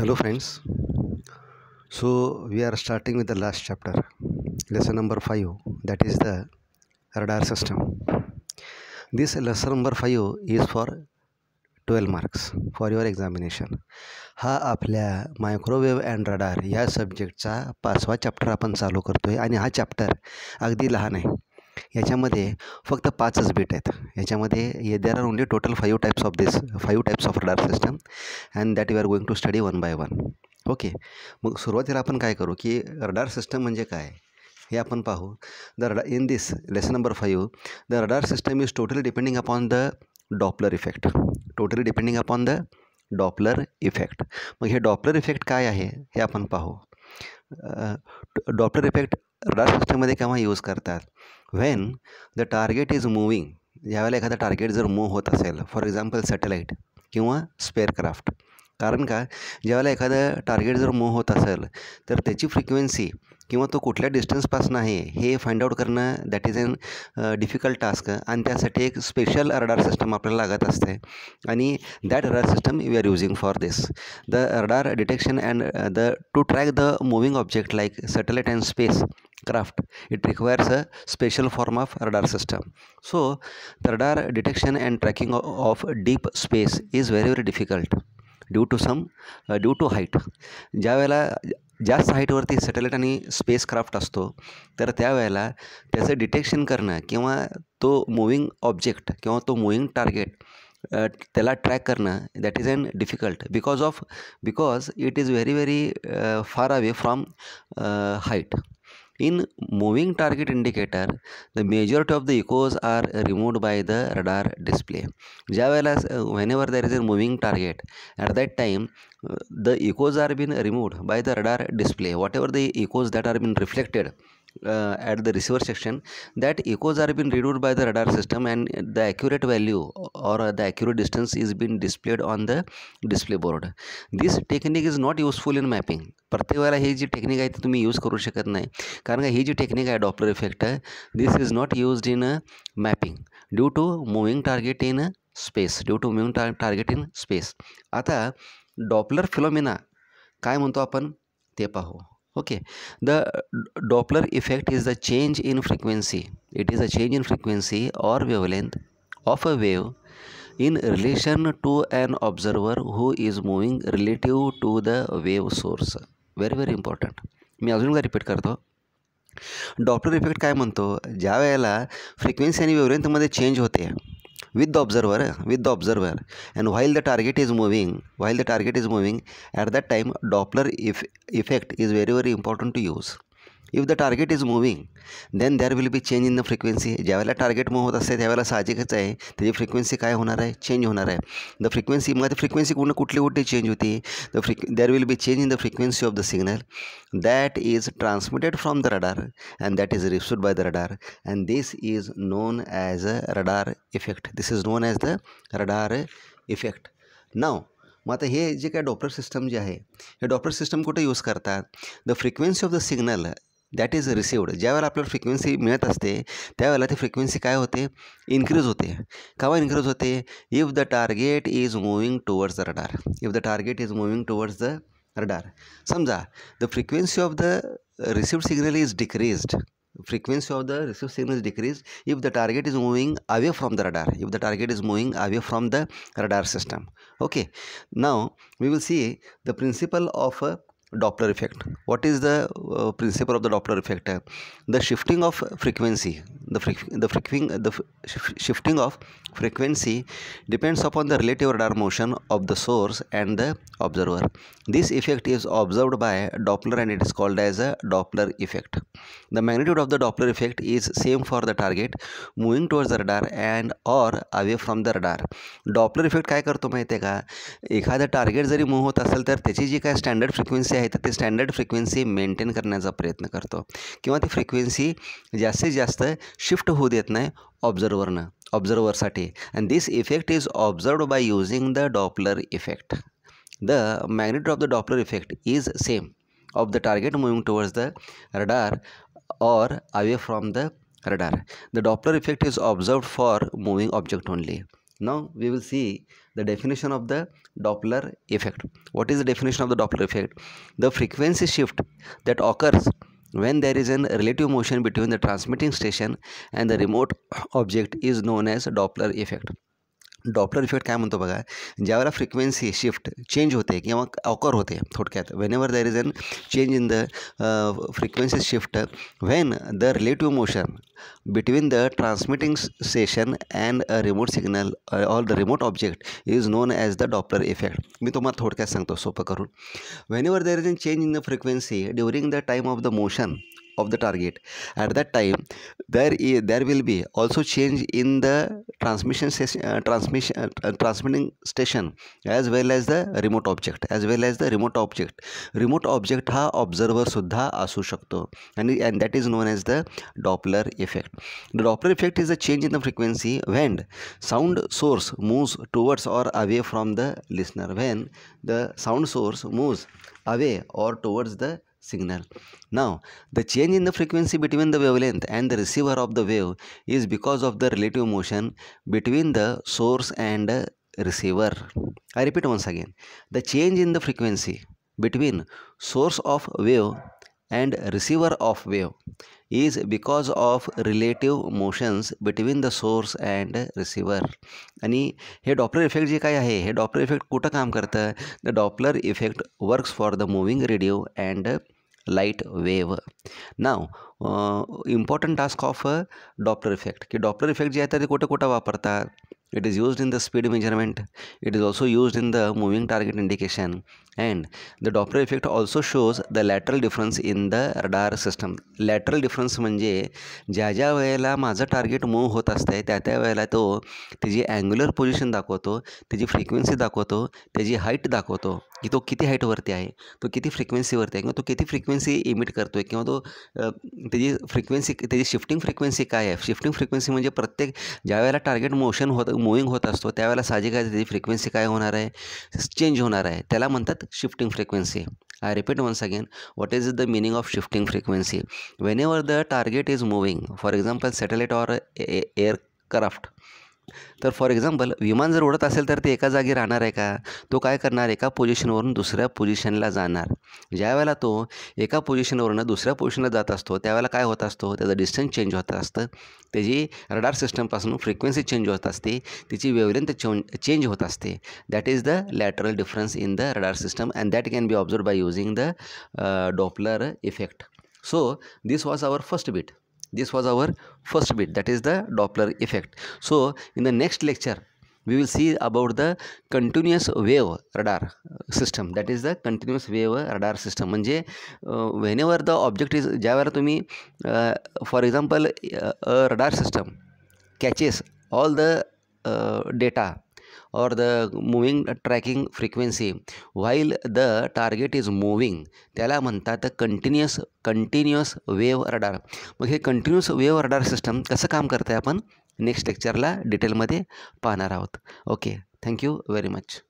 Hello friends so we are starting with the last chapter lesson number five that is the radar system this lesson number five is for twelve marks for your examination हा आपल्या microwave and radar ह्या सब्जेक्टचा पाचवा chapter आपण चालू करतो आहे आणि हा चॅप्टर अगदी लहान आहे याच्यामध्ये फक्त पाचच बीट आहेत याच्यामध्ये ये there are only total five types of this five types of radar system and that you are going to study one by one okay मग सुरुवातीला आपण काय करू की रडार सिस्टम म्हणजे काय हे आपण पाहू the radar in this lesson number five the radar system is totally depending upon the Doppler effect totally depending upon the Doppler effect मग हे डॉपलर इफेक्ट काय आहे हे आपण पाहू डॉपलर इफेक्ट रडार सिस्टममध्ये केव्हा यूज करतात when the target is moving ज्यावेळेला एखादा टार्गेट जर मूव्ह होत असेल फॉर एक्झाम्पल सॅटेलाईट किंवा स्पेअरक्राफ्ट कारण का ज्यावेळेला एखादं टार्गेट जर मूव्ह होत असेल तर त्याची फ्रिक्वेन्सी किंवा तो कुठल्या डिस्टन्सपासून आहे हे फाइंड आउट करणं that is an difficult task आणि त्यासाठी एक स्पेशल रडार सिस्टम आपल्याला लागत असते आणि that radar system we are using for this the radar detection and the to track the moving object like satellite and space craft. It requires a special form of radar system. So, the radar detection and tracking of deep space is very very difficult due to some uh, due to height. ज्यावेळेला जास्त हाईटवरती satellite आणि spacecraft असतो तर त्यावेळेला त्याचं detection करणं किंवा तो मुव्हिंग ऑब्जेक्ट किंवा तो मुव्हिंग टार्गेट त्याला ट्रॅक करणं that is and difficult because of because it is very very far away from height in moving target indicator, the majority of the echoes are removed by the radar display. As, uh, whenever there is a moving target, at that time, uh, the echoes are being removed by the radar display. Whatever the echoes that are being reflected uh, at the receiver section that echoes are being read by the radar system and the accurate value or the accurate distance is being displayed on the display board this technique is not useful in mapping प्रत्येक he ही जी technique आहे ती तुम्ही use करू nahi karan he ji ही जी technique effect this is not used in used in mapping due to moving target in space due to moving target target in space आता डॉपलर फिलोमिना काय म्हणतो आपण okay the Doppler effect is the change in frequency it is a change in frequency or wavelength of a wave in relation to an observer who is moving relative to the wave source very very important मी अजून एकदा repeat करतो doctor effect काय म्हणतो ज्या वेळेला frequency आणि वेवलेन्थमध्ये चेंज होते with the observer with the observer and while the target is moving while the target is moving at that time doppler effect is very very important to use if the target is moving, then there will be change in the frequency. ज्यावेळेला target move होत असते त्यावेळेला साहजिकच आहे त्याची frequency काय होणार आहे चेंज होणार आहे द फ्रिक्वेन्सी मग फ्रिक्वेन्सी कुठं कुठली कुठली चेंज होती the frequency there will be change in the frequency of the signal that is transmitted from the radar and that is received by the radar and this is known as a radar effect this is known as the radar effect now मग आता हे जे काय Doppler system जे आहे हे Doppler system कुठे use करतात the frequency of the signal that is received ज्यावेळेला आपल्याला फ्रिक्वेन्सी मिळत असते त्यावेळेला ती फ्रिक्वेन्सी काय होते इन्क्रीज होते काय इन्क्रीज होते if the target is moving towards the radar if the target is moving towards the radar समजा the frequency of the receive signal is decreased frequency of the receive signal is decrease if the target is moving away from the radar if the target is moving away from the radar system okay now we will see the principle of Doppler effect what is the principle of the Doppler effect the shifting of frequency the frequency frequency the shifting of frequency depends upon the relative radar motion of the source and the observer this effect is observed by Doppler and it is called as a Doppler effect the magnitude of the Doppler effect is same for the target moving towards the radar and or away from the radar Doppler effect काय करतो माहिती आहे का एखादं target जरी move होत असेल तर त्याची जी काय स्टँडर्ड फ्रिक्वेन्सी आहे तर ते स्टँडर्ड फ्रिक्वेन्सी मेंटेन करण्याचा प्रयत्न करतो किंवा ती फ्रिक्वेन्सी जास्तीत जास्त शिफ्ट होऊ देत नाही ऑब्झर्वरनं ऑब्झर्वरसाठी and this effect is observed by using the Doppler effect the magnitude of the Doppler effect is same of the target moving towards the radar or away from the radar the Doppler effect is observed for moving object only Now we will see the definition of the Doppler effect. What is the definition of the Doppler effect? The frequency shift that occurs when there is a relative motion between the transmitting station and the remote object is known as Doppler effect. Doppler effect काय म्हणतो बघा ज्यावेळेला frequency shift change होते किंवा occur होते थोडक्यात whenever there is an change in the frequency shift when the relative motion between the transmitting session and a remote signal or the remote object is known as the Doppler effect मी तुम्हाला थोडक्यात सांगतो सोपं करून whenever there is an change in the frequency during the time of the motion of the target at that time there is, there will be also change in the transmission station, uh, transmission uh, uh, transmitting station as well as the remote object as well as the remote object remote object ha observer सुद्धा असू शकतो and and that is known as the doppler effect the doppler effect is the change in the frequency when sound source moves towards or away from the listener when the sound source moves away or towards the signal. Now, the change in the frequency between the wavelength and the receiver of the wave is because of the relative motion between the source and receiver. I repeat once again. The change in the frequency between source of wave and receiver of wave is because of relative motions between the source and receiver आणि हे Doppler effect जे काय आहे हे Doppler effect कुठं काम करतं the Doppler effect works for the moving radio and light wave now important task of Doppler effect की डॉपलर इफेक्ट जे आहे तर ते कुठं कुठं वापरतात It is used in the speed measurement. It is also used in the moving target indication. And the Doppler effect also shows the lateral difference in the radar system. Lateral difference म्हणजे ज्या ज्या वेळेला माझं target move होत aste त्या त्या वेळेला तो त्याची अँग्युलर पोझिशन दाखवतो त्याची फ्रिक्वेन्सी दाखवतो त्याची हाईट दाखवतो की तो किती हाईटवरती आहे तो किती फ्रिक्वेन्सीवरती आहे किंवा तो किती फ्रिक्वेन्सी इमिट करतो आहे किंवा तो त्याची फ्रिक्वेन्सी त्याची शिफ्टिंग फ्रिक्वेन्सी काय आहे शिफ्टिंग फ्रिक्वेन्सी म्हणजे प्रत्येक ज्या वेळेला टार्गेट मोशन होत मुव्हिंग होत असतो त्यावेळेला साहजिक काय त्याची फ्रिक्वेन्सी काय होणार आहे चेंज होणार आहे त्याला म्हणतात shifting frequency I repeat once again what is the meaning of shifting frequency whenever the target is moving for example satellite or aircraft तर फॉर एक्झाम्पल विमान जर उडत असेल तर ते एका जागी राहणार आहे का तो काय करणार एका पोझिशनवरून दुसऱ्या पोझिशनला जाणार ज्यावेळेला तो एका पोझिशनवरून दुसऱ्या पोझिशनला जात असतो त्यावेळेला काय होत असतो त्याचं डिस्टन्स चेंज होत असतं त्याची रडार सिस्टमपासून फ्रिक्वेन्सी चेंज होत असते त्याची वेवलेंथ चेंज होत असते that is the lateral difference in the radar system and that can be observe by using the Doppler effect so this was our first beat this was our first bit that is the doppler effect so in the next lecture we will see about the continuous wave radar system that is the continuous wave radar system म्हणजे uh, whenever the object is me, uh, for example, a radar system catches all the uh, data. और the moving tracking frequency while the target is moving त्याला म्हणतात continuous continuous wave radar मग हे continuous wave radar system कसं काम करते आहे आपण नेक्स्ट लेक्चरला डिटेलमध्ये पाहणार आहोत ओके थँक्यू व्हेरी मच